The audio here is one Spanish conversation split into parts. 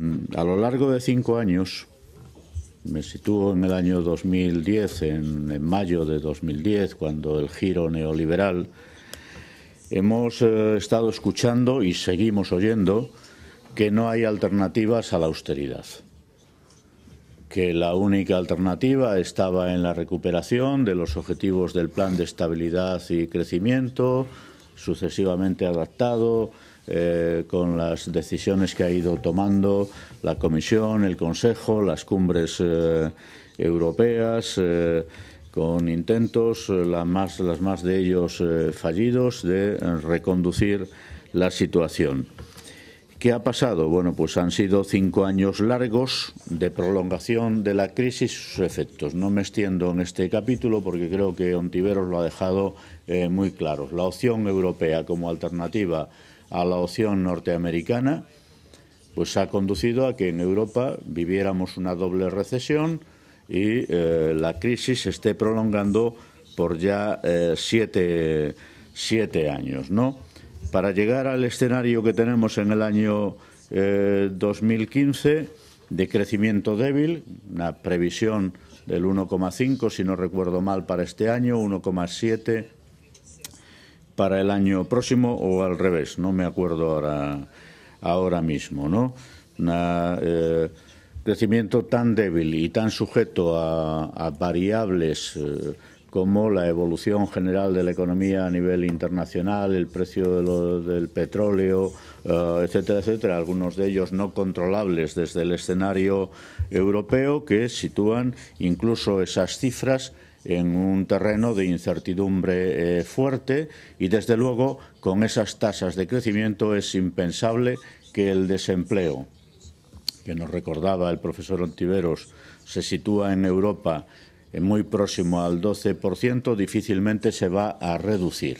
Mm, a lo largo de cinco años, me sitúo en el año 2010, en, mayo de 2010, cuando el giro neoliberal, hemos eh, estado escuchando y seguimos oyendo que no hay alternativas a la austeridad, que la única alternativa estaba en la recuperación de los objetivos del Plan de Estabilidad y Crecimiento, sucesivamente adaptado eh, con las decisiones que ha ido tomando la Comisión, el Consejo, las cumbres eh, europeas, eh, con intentos, la las más de ellos fallidos, de reconducir la situación. ¿Qué ha pasado? Bueno, pues han sido cinco años largos de prolongación de la crisis y sus efectos. No me extiendo en este capítulo porque creo que Ontiveros lo ha dejado muy claro. La opción europea como alternativa a la opción norteamericana, pues ha conducido a que en Europa viviéramos una doble recesión y eh, la crisis se esté prolongando por ya eh, siete, años. ¿no? Para llegar al escenario que tenemos en el año 2015 eh, de crecimiento débil, una previsión del 1,5, si no recuerdo mal, para este año, 1,7 para el año próximo o al revés, no me acuerdo ahora, ahora mismo, ¿no? Eh, crecimiento tan débil y tan sujeto a, variables eh, como la evolución general de la economía a nivel internacional, el precio del petróleo, eh, etcétera, etcétera, algunos de ellos no controlables desde el escenario europeo, que sitúan incluso esas cifras en un terreno de incertidumbre eh, fuerte y desde luego con esas tasas de crecimiento es impensable que el desempleo, que nos recordaba el profesor Ontiveros, se sitúa en Europa eh, muy próximo al 12%, difícilmente se va a reducir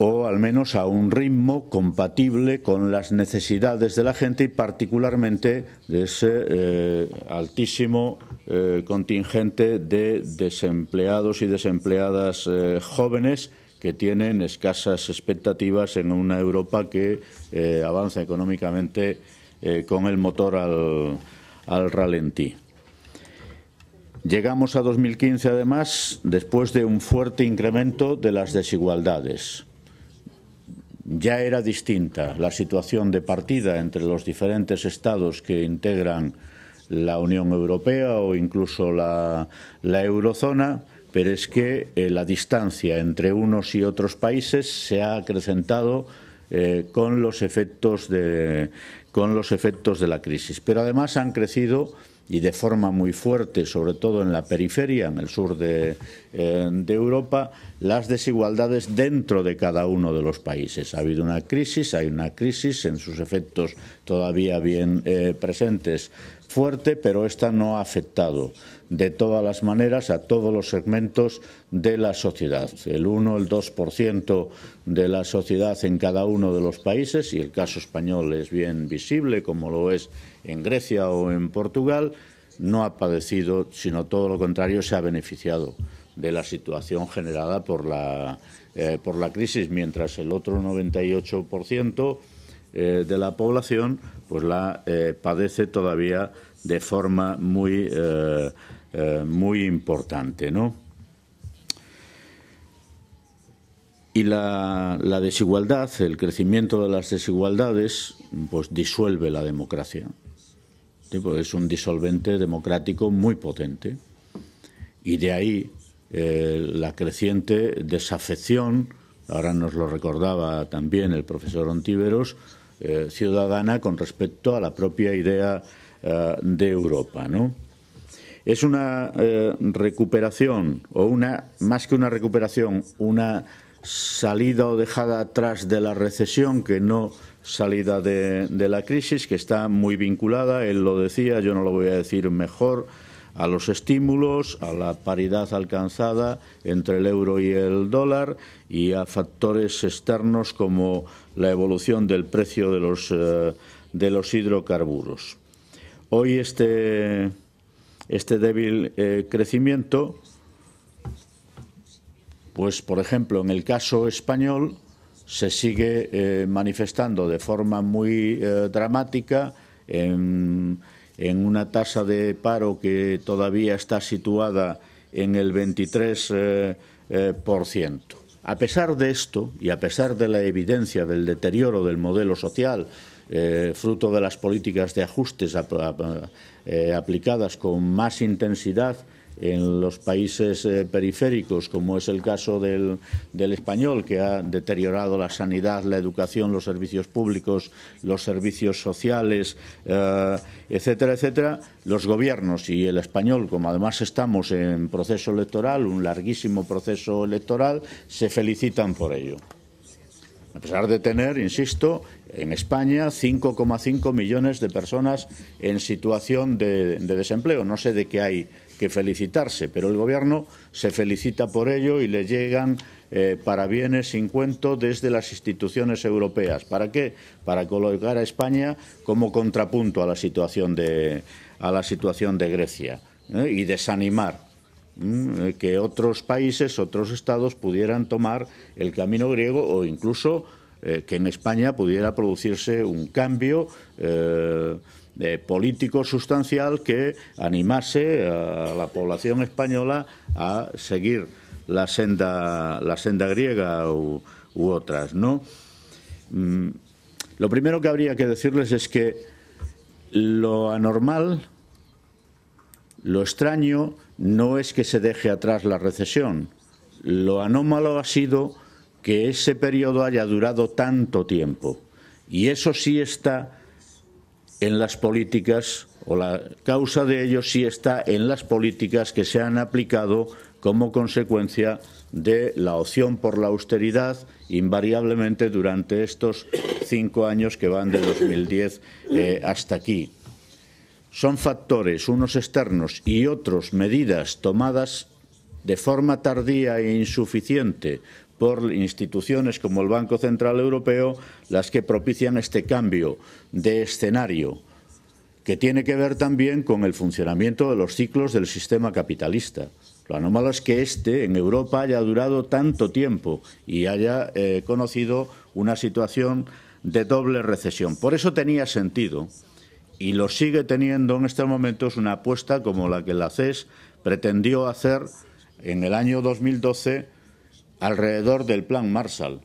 o al menos a un ritmo compatible con las necesidades de la gente y particularmente de ese eh, altísimo eh, contingente de desempleados y desempleadas eh, jóvenes que tienen escasas expectativas en una Europa que avanza económicamente con el motor al, al ralentí. Llegamos a 2015, además, después de un fuerte incremento de las desigualdades ya era distinta la situación de partida entre los diferentes estados que integran la Unión Europea o incluso la, eurozona, pero es que eh, la distancia entre unos y otros países se ha acrecentado eh, con, los efectos de, con los efectos de la crisis. Pero además han crecido y de forma muy fuerte, sobre todo en la periferia, en el sur eh, de, Europa, las desigualdades dentro de cada uno de los países. Ha habido una crisis, hay una crisis en sus efectos todavía bien eh, presentes fuerte, pero esta no ha afectado de todas las maneras a todos los segmentos de la sociedad. El 1, el 2% de la sociedad en cada uno de los países, y el caso español es bien visible, como lo es en Grecia o en Portugal, no ha padecido, sino todo lo contrario, se ha beneficiado de la situación generada por la, eh, por la crisis, mientras el otro 98% eh, de la población, pues la eh, padece todavía de forma muy, eh, muy importante, ¿no? Y la, desigualdad, el crecimiento de las desigualdades, pues disuelve la democracia. Pues es un disolvente democrático muy potente. Y de ahí la creciente desafección, ahora nos lo recordaba también el profesor Ontiveros, eh, ciudadana con respecto a la propia idea eh, de Europa. ¿no? Es una eh, recuperación, o una, más que una recuperación, una salida o dejada atrás de la recesión que no salida de la crisis, que está muy vinculada, él lo decía, yo no lo voy a decir mejor, a los estímulos, a la paridad alcanzada entre el euro y el dólar y a factores externos como la evolución del precio de los, eh, de los hidrocarburos. Hoy este, este débil eh, crecimiento, pues por ejemplo en el caso español se sigue eh, manifestando de forma muy dramática en en una tasa de paro que todavía está situada en el 23%. Eh, eh, a pesar de esto y a pesar de la evidencia del deterioro del modelo social, eh, fruto de las políticas de ajustes aplicadas con más intensidad en los países eh, periféricos, como es el caso del, español, que ha deteriorado la sanidad, la educación, los servicios públicos, los servicios sociales, eh, etcétera, etcétera, los gobiernos y el español, como además estamos en proceso electoral, un larguísimo proceso electoral, se felicitan por ello a pesar de tener, insisto, en España 5,5 millones de personas en situación de, desempleo. No sé de qué hay que felicitarse, pero el Gobierno se felicita por ello y le llegan para eh, parabienes sin cuento desde las instituciones europeas. ¿Para qué? Para colocar a España como contrapunto a la situación de, a la situación de Grecia ¿eh? y desanimar eh, que otros países, otros estados pudieran tomar el camino griego o incluso eh, que en España pudiera producirse un cambio. Eh, eh, político sustancial que animase a la población española a seguir la senda, la senda griega u, otras. ¿no? Mm, lo primero que habría que decirles es que lo anormal, lo extraño, no es que se deje atrás la recesión. Lo anómalo ha sido que ese periodo haya durado tanto tiempo. Y eso sí está en las políticas, o la causa de ello sí está en las políticas que se han aplicado como consecuencia de la opción por la austeridad invariablemente durante estos cinco años que van de 2010 eh, hasta aquí. Son factores, unos externos y otros, medidas tomadas de forma tardía e insuficiente por instituciones como el Banco Central Europeo las que propician este cambio de escenario que tiene que ver también con el funcionamiento de los ciclos del sistema capitalista. Lo anómalo es que este en Europa haya durado tanto tiempo y haya eh, conocido una situación de doble recesión. Por eso tenía sentido y lo sigue teniendo en estos momentos una apuesta como la que la CES pretendió hacer en el año 2012 alrededor del Plan Marshall.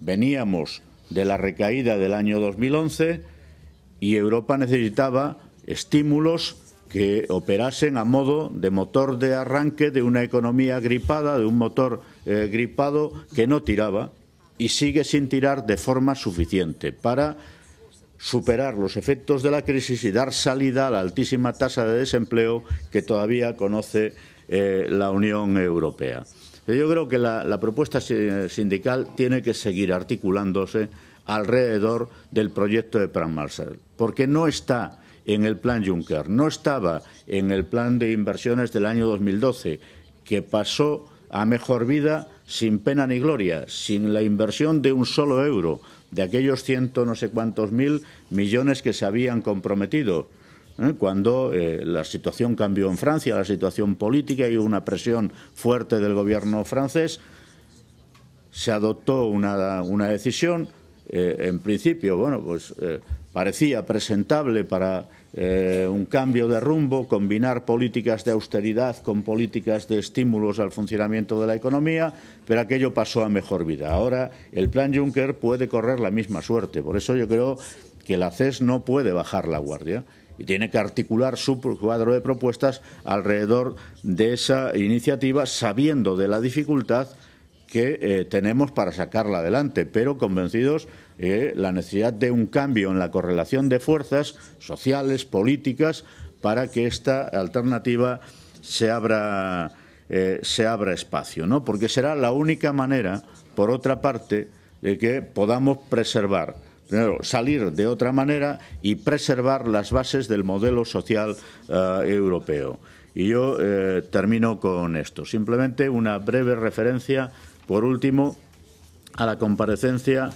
Veníamos de la recaída del año 2011 y Europa necesitaba estímulos que operasen a modo de motor de arranque de una economía gripada, de un motor eh, gripado que no tiraba y sigue sin tirar de forma suficiente para superar los efectos de la crisis y dar salida a la altísima tasa de desempleo que todavía conoce eh, la Unión Europea. Yo creo que la, propuesta sindical tiene que seguir articulándose alrededor del proyecto de Plan Marshall, porque no está en el plan Juncker, no estaba en el plan de inversiones del año 2012, que pasó a mejor vida sin pena ni gloria, sin la inversión de un solo euro de aquellos ciento no sé cuántos mil millones que se habían comprometido. ¿eh? cuando eh, la situación cambió en Francia, la situación política y una presión fuerte del gobierno francés, se adoptó una, decisión, eh, en principio, bueno, pues parecía presentable para un cambio de rumbo, combinar políticas de austeridad con políticas de estímulos al funcionamiento de la economía, pero aquello pasó a mejor vida. Ahora el plan Juncker puede correr la misma suerte, por eso yo creo que la CES no puede bajar la guardia y tiene que articular su cuadro de propuestas alrededor de esa iniciativa, sabiendo de la dificultad que eh, tenemos para sacarla adelante, pero convencidos de eh, la necesidad de un cambio en la correlación de fuerzas sociales, políticas, para que esta alternativa se abra, eh, se abra espacio, ¿no? porque será la única manera, por otra parte, de que podamos preservar primero, salir de otra manera y preservar las bases del modelo social eh, europeo. Y yo eh, termino con esto. Simplemente una breve referencia, por último, a la comparecencia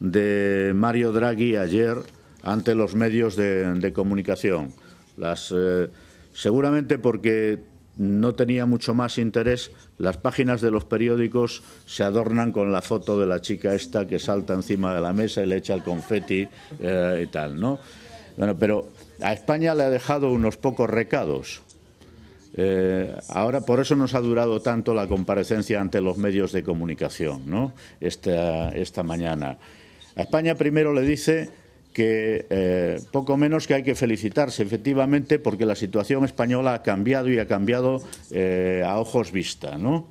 de Mario Draghi ayer ante los medios de, comunicación. Eh, seguramente porque no tenía mucho más interés. Las páginas de los periódicos se adornan con la foto de la chica esta que salta encima de la mesa y le echa el confeti eh, y tal, ¿no? Bueno, pero a España le ha dejado unos pocos recados. Eh, ahora, por eso nos ha durado tanto la comparecencia ante los medios de comunicación, ¿no? esta mañana. A España primero le dice que eh, poco menos que hay que felicitarse efectivamente porque la situación española ha cambiado y ha cambiado eh, a ojos vista, ¿no?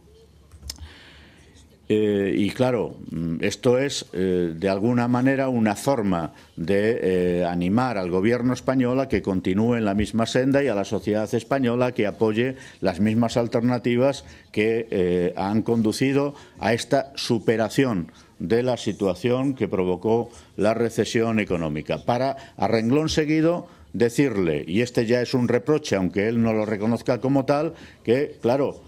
Eh, y claro, mm, esto es eh, de alguna manera una forma de eh, animar al gobierno español a que continúe en la misma senda y a la sociedad española que apoye las mismas alternativas que han conducido a esta superación de la situación que provocó la recesión económica. Para, a renglón seguido, decirle, y este ya es un reproche, aunque él no lo reconozca como tal, que, claro,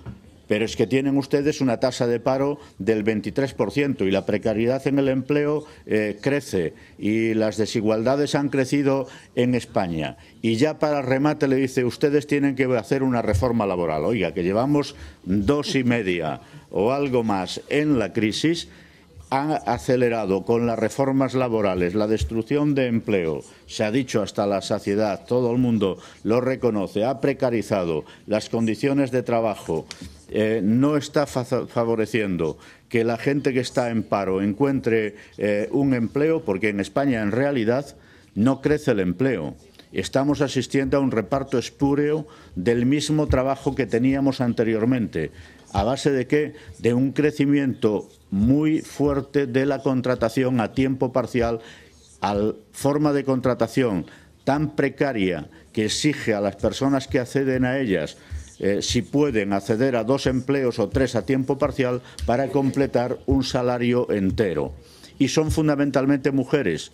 pero es que tienen ustedes una tasa de paro del 23% y la precariedad en el empleo eh, crece y las desigualdades han crecido en España. Y ya para remate le dice, ustedes tienen que hacer una reforma laboral. Oiga, que llevamos dos y media o algo más en la crisis ha acelerado con las reformas laborales la destrucción de empleo, se ha dicho hasta la saciedad, todo el mundo lo reconoce, ha precarizado las condiciones de trabajo, eh, no está favoreciendo que la gente que está en paro encuentre eh, un empleo, porque en España en realidad no crece el empleo. Estamos asistiendo a un reparto espúreo del mismo trabajo que teníamos anteriormente. ¿A base de qué? De un crecimiento muy fuerte de la contratación a tiempo parcial, a forma de contratación tan precaria que exige a las personas que acceden a ellas eh, si pueden acceder a dos empleos o tres a tiempo parcial para completar un salario entero. Y son fundamentalmente mujeres,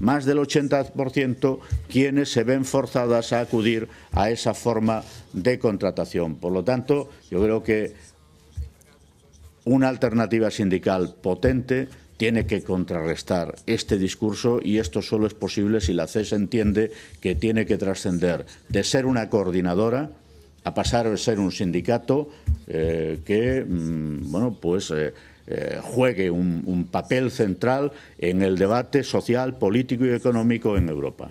más del 80% quienes se ven forzadas a acudir a esa forma de contratación. Por lo tanto, yo creo que una alternativa sindical potente tiene que contrarrestar este discurso y esto solo es posible si la CES e entiende que tiene que trascender de ser una coordinadora a pasar a ser un sindicato eh, que, mm, bueno, pues... Eh, eh, juegue un papel central en el debate social, político y económico en Europa.